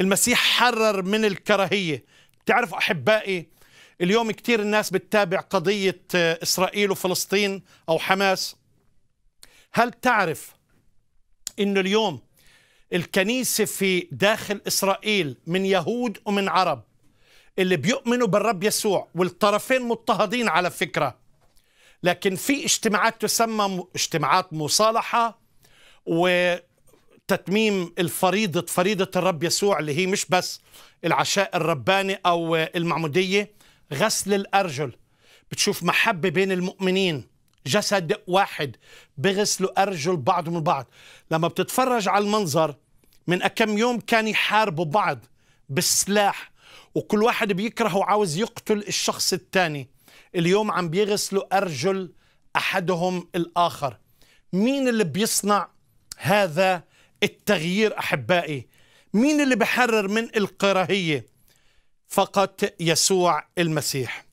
المسيح حرر من الكراهية تعرف أحبائي اليوم كثير الناس بتتابع قضية آه، إسرائيل وفلسطين أو حماس هل تعرف أنه اليوم الكنيسة في داخل إسرائيل من يهود ومن عرب اللي بيؤمنوا بالرب يسوع والطرفين مضطهدين على فكرة لكن في اجتماعات تسمى اجتماعات مصالحة و تتميم الفريضة فريضة الرب يسوع اللي هي مش بس العشاء الرباني أو المعمودية غسل الأرجل بتشوف محبة بين المؤمنين جسد واحد بغسلوا أرجل بعضهم البعض لما بتتفرج على المنظر من كم يوم كان يحاربوا بعض بالسلاح وكل واحد بيكره وعاوز يقتل الشخص الثاني اليوم عم بيغسلوا أرجل أحدهم الآخر مين اللي بيصنع هذا التغيير أحبائي مين اللي بحرر من الكراهية فقط يسوع المسيح